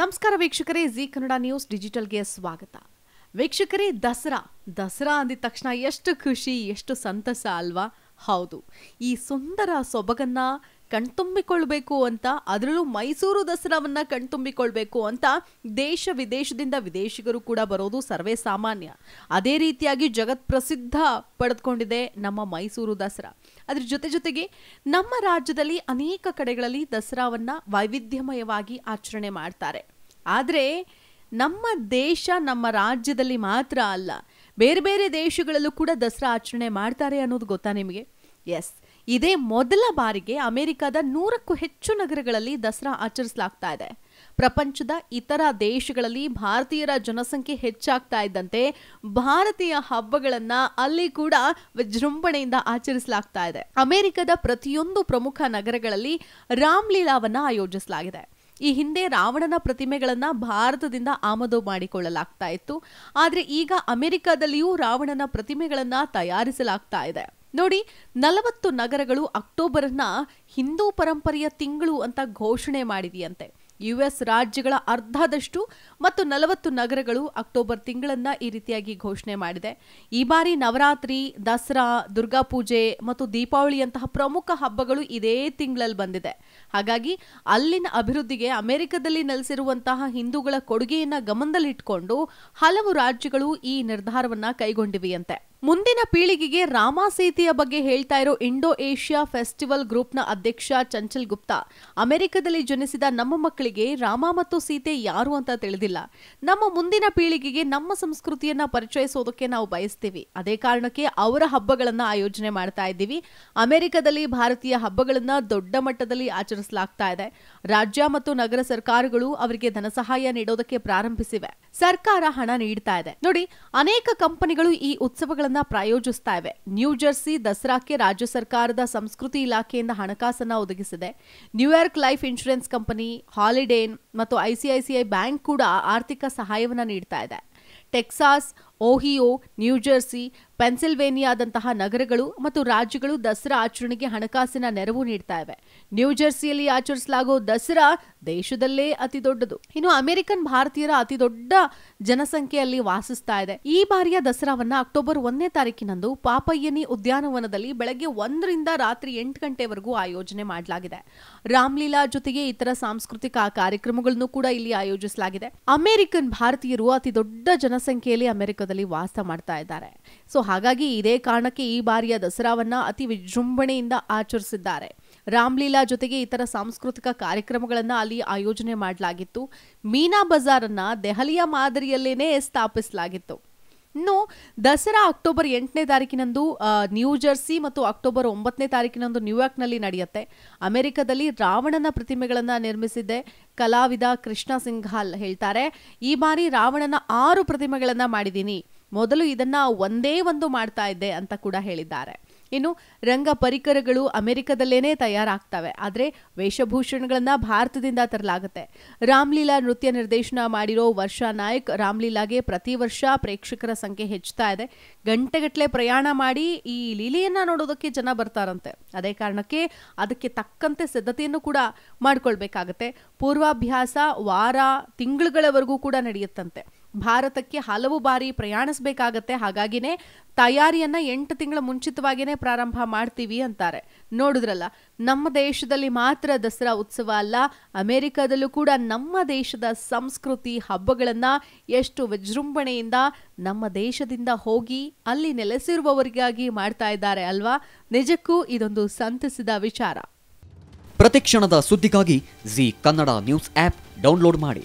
ನಮಸ್ಕಾರ ವೀಕ್ಷಕರೇ G Kannada news ಡಿಜಿಟಲ್ಗೆ ಸ್ವಾಗತ ವೀಕ್ಷಕರೇ ದಸರಾ ದಸರಾ ಅಂದಿದ ತಕ್ಷಣ ಎಷ್ಟು ಖುಷಿ ಎಷ್ಟು ಸಂತಸ ಅಲ್ವಾ ಹೌದು ಈ ಸುಂದರ ಸೊಬಗನ್ನ ಕಣ್ತುಂಬಿಕೊಳ್ಬೇಕು ಅಂತ ಅದರಲ್ಲೂ ಮೈಸೂರು ದಸರಾವನ್ನ ಕಣ್ತುಂಬಿಕೊಳ್ಬೇಕು ಅಂತ ದೇಶ ವಿದೇಶದಿಂದ ವಿದೇಶಿಗರು ಕೂಡ ಬರೋದು ಸರ್ವೇ ಸಾಮಾನ್ಯ ಅದೇ ರೀತಿಯಾಗಿ ಜಗತ್ ಪ್ರಸಿದ್ಧ ಪಡೆದುಕೊಂಡಿದೆ ನಮ್ಮ ಮೈಸೂರು ದಸರಾ ಅದ್ರ ಜೊತೆ ಜೊತೆಗೆ ನಮ್ಮ ರಾಜ್ಯದಲ್ಲಿ ಅನೇಕ ಕಡೆಗಳಲ್ಲಿ ದಸರಾವನ್ನ ವೈವಿಧ್ಯಮಯವಾಗಿ ಆಚರಣೆ ಮಾಡ್ತಾರೆ ಆದರೆ ನಮ್ಮ ದೇಶ ನಮ್ಮ ರಾಜ್ಯದಲ್ಲಿ ಮಾತ್ರ ಅಲ್ಲ ಬೇರೆ ಬೇರೆ ದೇಶಗಳಲ್ಲೂ ಕೂಡ ದಸರಾ ಆಚರಣೆ ಮಾಡ್ತಾರೆ ಅನ್ನೋದು ಗೊತ್ತಾ ನಿಮಗೆ ಎಸ್ ಇದೇ ಮೊದಲ ಬಾರಿಗೆ ಅಮೆರಿಕದ ನೂರಕ್ಕೂ ಹೆಚ್ಚು ನಗರಗಳಲ್ಲಿ ದಸರಾ ಆಚರಿಸಲಾಗ್ತಾ ಇದೆ ಪ್ರಪಂಚದ ಇತರ ದೇಶಗಳಲ್ಲಿ ಭಾರತೀಯರ ಜನಸಂಖ್ಯೆ ಹೆಚ್ಚಾಗ್ತಾ ಇದ್ದಂತೆ ಭಾರತೀಯ ಹಬ್ಬಗಳನ್ನ ಅಲ್ಲಿ ಕೂಡ ವಿಜೃಂಭಣೆಯಿಂದ ಆಚರಿಸಲಾಗ್ತಾ ಇದೆ ಅಮೆರಿಕದ ಪ್ರತಿಯೊಂದು ಪ್ರಮುಖ ನಗರಗಳಲ್ಲಿ ರಾಮ್ಲೀಲಾವನ್ನ ಆಯೋಜಿಸಲಾಗಿದೆ ಈ ಹಿಂದೆ ರಾವಣನ ಪ್ರತಿಮೆಗಳನ್ನ ಭಾರತದಿಂದ ಆಮದು ಮಾಡಿಕೊಳ್ಳಲಾಗ್ತಾ ಇತ್ತು ಆದರೆ ಈಗ ಅಮೆರಿಕದಲ್ಲಿಯೂ ರಾವಣನ ಪ್ರತಿಮೆಗಳನ್ನ ತಯಾರಿಸಲಾಗ್ತಾ ಇದೆ ನೋಡಿ ನಲವತ್ತು ನಗರಗಳು ಅಕ್ಟೋಬರ್ನ ಹಿಂದೂ ಪರಂಪರೆಯ ತಿಂಗಳು ಅಂತ ಘೋಷಣೆ ಮಾಡಿದೆಯಂತೆ ಯುಎಸ್ ರಾಜ್ಯಗಳ ಅರ್ಧದಷ್ಟು ಮತ್ತು ನಲವತ್ತು ನಗರಗಳು ಅಕ್ಟೋಬರ್ ತಿಂಗಳನ್ನ ಈ ರೀತಿಯಾಗಿ ಘೋಷಣೆ ಮಾಡಿದೆ ಈ ಬಾರಿ ನವರಾತ್ರಿ ದಸರಾ ದುರ್ಗಾ ಪೂಜೆ ಮತ್ತು ದೀಪಾವಳಿಯಂತಹ ಪ್ರಮುಖ ಹಬ್ಬಗಳು ಇದೇ ತಿಂಗಳಲ್ಲಿ ಬಂದಿದೆ ಹಾಗಾಗಿ ಅಲ್ಲಿನ ಅಭಿವೃದ್ಧಿಗೆ ಅಮೆರಿಕದಲ್ಲಿ ನೆಲೆಸಿರುವಂತಹ ಹಿಂದೂಗಳ ಕೊಡುಗೆಯನ್ನ ಗಮನದಲ್ಲಿಟ್ಟುಕೊಂಡು ಹಲವು ರಾಜ್ಯಗಳು ಈ ನಿರ್ಧಾರವನ್ನ ಕೈಗೊಂಡಿವೆಯಂತೆ ಮುಂದಿನ ಪೀಳಿಗೆಗೆ ಸೀತೆಯ ಬಗ್ಗೆ ಹೇಳ್ತಾ ಇರೋ ಇಂಡೋ ಏಷ್ಯಾ ಫೆಸ್ಟಿವಲ್ ಗ್ರೂಪ್ನ ಅಧ್ಯಕ್ಷ ಚಂಚಲ್ ಗುಪ್ತಾ ಅಮೆರಿಕದಲ್ಲಿ ಜನಿಸಿದ ನಮ್ಮ ಮಕ್ಕಳಿಗೆ ರಾಮ ಮತ್ತು ಸೀತೆ ಯಾರು ಅಂತ ತಿಳಿದಿಲ್ಲ ನಮ್ಮ ಮುಂದಿನ ಪೀಳಿಗೆಗೆ ನಮ್ಮ ಸಂಸ್ಕೃತಿಯನ್ನ ಪರಿಚಯಿಸೋದಕ್ಕೆ ನಾವು ಬಯಸ್ತೀವಿ ಅದೇ ಕಾರಣಕ್ಕೆ ಅವರ ಹಬ್ಬಗಳನ್ನ ಆಯೋಜನೆ ಮಾಡ್ತಾ ಇದ್ದೀವಿ ಅಮೆರಿಕದಲ್ಲಿ ಭಾರತೀಯ ಹಬ್ಬಗಳನ್ನ ದೊಡ್ಡ ಮಟ್ಟದಲ್ಲಿ ಆಚರಿಸಲಾಗ್ತಾ ಇದೆ ರಾಜ್ಯ ಮತ್ತು ನಗರ ಸರ್ಕಾರಗಳು ಅವರಿಗೆ ಧನಸಹಾಯ ನೀಡೋದಕ್ಕೆ ಪ್ರಾರಂಭಿಸಿವೆ ಸರ್ಕಾರ ಹಣ ನೀಡ್ತಾ ಇದೆ ನೋಡಿ ಅನೇಕ ಕಂಪನಿಗಳು ಈ ಉತ್ಸವಗಳ ಪ್ರಯೋಜಿಸ್ತಾ ಪ್ರಾಯೋಜಿಸ್ತಾ ಇವೆ ಜರ್ಸಿ ದಸರಾಕ್ಕೆ ರಾಜ್ಯ ಸರ್ಕಾರದ ಸಂಸ್ಕೃತಿ ಇಲಾಖೆಯಿಂದ ಹಣಕಾಸನ್ನ ಒದಗಿಸಿದೆ ನ್ಯೂಯಾರ್ಕ್ ಲೈಫ್ ಇನ್ಶೂರೆನ್ಸ್ ಕಂಪನಿ ಹಾಲಿಡೇನ್ ಮತ್ತು ಐಸಿಐಸಿಐ ಬ್ಯಾಂಕ್ ಕೂಡ ಆರ್ಥಿಕ ಸಹಾಯವನ್ನ ನೀಡ್ತಾ ಇದೆ ಟೆಕ್ಸಾಸ್ ಓಹಿಯೋ ನ್ಯೂಜರ್ಸಿ ಪೆನ್ಸಿಲ್ವೇನಿಯಾದಂತಹ ನಗರಗಳು ಮತ್ತು ರಾಜ್ಯಗಳು ದಸರಾ ಆಚರಣೆಗೆ ಹಣಕಾಸಿನ ನೆರವು ನೀಡ್ತಾ ಇವೆ ನ್ಯೂಜರ್ಸಿಯಲ್ಲಿ ಆಚರಿಸಲಾಗೋ ದಸರಾ ದೇಶದಲ್ಲೇ ಅತಿ ದೊಡ್ಡದು ಇನ್ನು ಅಮೆರಿಕನ್ ಭಾರತೀಯರ ಅತಿ ದೊಡ್ಡ ಜನಸಂಖ್ಯೆಯಲ್ಲಿ ವಾಸಿಸ್ತಾ ಇದೆ ಈ ಬಾರಿಯ ದಸರಾವನ್ನ ಅಕ್ಟೋಬರ್ ಒಂದನೇ ತಾರೀಕಿನಂದು ಪಾಪಯ್ಯನಿ ಉದ್ಯಾನವನದಲ್ಲಿ ಬೆಳಗ್ಗೆ ಒಂದರಿಂದ ರಾತ್ರಿ ಎಂಟು ಗಂಟೆವರೆಗೂ ಆಯೋಜನೆ ಮಾಡಲಾಗಿದೆ ರಾಮ್ಲೀಲಾ ಜೊತೆಗೆ ಇತರ ಸಾಂಸ್ಕೃತಿಕ ಕಾರ್ಯಕ್ರಮಗಳನ್ನು ಕೂಡ ಇಲ್ಲಿ ಆಯೋಜಿಸಲಾಗಿದೆ ಅಮೆರಿಕನ್ ಭಾರತೀಯರು ಅತಿ ದೊಡ್ಡ ಜನಸಂಖ್ಯೆಯಲ್ಲಿ ಅಮೆರಿಕದ ನಗರದಲ್ಲಿ ವಾಸ ಮಾಡ್ತಾ ಇದ್ದಾರೆ ಸೊ ಹಾಗಾಗಿ ಇದೇ ಕಾರಣಕ್ಕೆ ಈ ಬಾರಿಯ ದಸರಾವನ್ನ ಅತಿ ವಿಜೃಂಭಣೆಯಿಂದ ಆಚರಿಸಿದ್ದಾರೆ ರಾಮ್ಲೀಲಾ ಜೊತೆಗೆ ಇತರ ಸಾಂಸ್ಕೃತಿಕ ಕಾರ್ಯಕ್ರಮಗಳನ್ನು ಅಲ್ಲಿ ಆಯೋಜನೆ ಮಾಡಲಾಗಿತ್ತು ಮೀನಾ ಅನ್ನ ದೆಹಲಿಯ ಮಾದರಿಯಲ್ಲೇನೆ ಸ್ಥಾಪಿಸಲಾಗಿತ್ತು ಇನ್ನು ದಸರಾ ಅಕ್ಟೋಬರ್ ಎಂಟನೇ ತಾರೀಕಿನಂದು ನ್ಯೂ ಜರ್ಸಿ ಮತ್ತು ಅಕ್ಟೋಬರ್ ಒಂಬತ್ತನೇ ತಾರೀಕಿನಂದು ನ್ಯೂಯಾರ್ಕ್ನಲ್ಲಿ ನಡೆಯುತ್ತೆ ಅಮೆರಿಕದಲ್ಲಿ ರಾವಣನ ಪ್ರತಿಮೆಗಳನ್ನು ನಿರ್ಮಿಸಿದ್ದೆ ಕಲಾವಿದ ಕೃಷ್ಣ ಸಿಂಘಾಲ್ ಹೇಳ್ತಾರೆ ಈ ಬಾರಿ ರಾವಣನ ಆರು ಪ್ರತಿಮೆಗಳನ್ನು ಮಾಡಿದ್ದೀನಿ ಮೊದಲು ಇದನ್ನ ಒಂದೇ ಒಂದು ಮಾಡ್ತಾ ಇದ್ದೆ ಅಂತ ಕೂಡ ಹೇಳಿದ್ದಾರೆ ಇನ್ನು ರಂಗ ಪರಿಕರಗಳು ಅಮೆರಿಕದಲ್ಲೇನೆ ತಯಾರಾಗ್ತವೆ ಆದರೆ ವೇಷಭೂಷಣಗಳನ್ನು ಭಾರತದಿಂದ ತರಲಾಗುತ್ತೆ ರಾಮ್ಲೀಲಾ ನೃತ್ಯ ನಿರ್ದೇಶನ ಮಾಡಿರೋ ವರ್ಷಾ ನಾಯಕ್ ರಾಮ್ಲೀಲಾಗೆ ಪ್ರತಿ ವರ್ಷ ಪ್ರೇಕ್ಷಕರ ಸಂಖ್ಯೆ ಹೆಚ್ಚುತ್ತಾ ಇದೆ ಗಂಟೆಗಟ್ಟಲೆ ಪ್ರಯಾಣ ಮಾಡಿ ಈ ಲೀಲೆಯನ್ನು ನೋಡೋದಕ್ಕೆ ಜನ ಬರ್ತಾರಂತೆ ಅದೇ ಕಾರಣಕ್ಕೆ ಅದಕ್ಕೆ ತಕ್ಕಂತೆ ಸಿದ್ಧತೆಯನ್ನು ಕೂಡ ಮಾಡ್ಕೊಳ್ಬೇಕಾಗತ್ತೆ ಪೂರ್ವಾಭ್ಯಾಸ ವಾರ ತಿಂಗಳುಗಳವರೆಗೂ ಕೂಡ ನಡೆಯುತ್ತಂತೆ ಭಾರತಕ್ಕೆ ಹಲವು ಬಾರಿ ಪ್ರಯಾಣಿಸಬೇಕಾಗತ್ತೆ ಹಾಗಾಗಿನೇ ತಯಾರಿಯನ್ನ ಎಂಟು ತಿಂಗಳ ಮುಂಚಿತವಾಗಿನೇ ಪ್ರಾರಂಭ ಮಾಡ್ತೀವಿ ಅಂತಾರೆ ನೋಡಿದ್ರಲ್ಲ ನಮ್ಮ ದೇಶದಲ್ಲಿ ಮಾತ್ರ ದಸರಾ ಉತ್ಸವ ಅಲ್ಲ ಅಮೆರಿಕದಲ್ಲೂ ಕೂಡ ನಮ್ಮ ದೇಶದ ಸಂಸ್ಕೃತಿ ಹಬ್ಬಗಳನ್ನ ಎಷ್ಟು ವಿಜೃಂಭಣೆಯಿಂದ ನಮ್ಮ ದೇಶದಿಂದ ಹೋಗಿ ಅಲ್ಲಿ ನೆಲೆಸಿರುವವರಿಗಾಗಿ ಮಾಡ್ತಾ ಇದ್ದಾರೆ ಅಲ್ವಾ ನಿಜಕ್ಕೂ ಇದೊಂದು ಸಂತಸದ ವಿಚಾರ ಪ್ರತಿಕ್ಷಣದ ಸುದ್ದಿಗಾಗಿ Zee Kannada news app download ಮಾಡಿ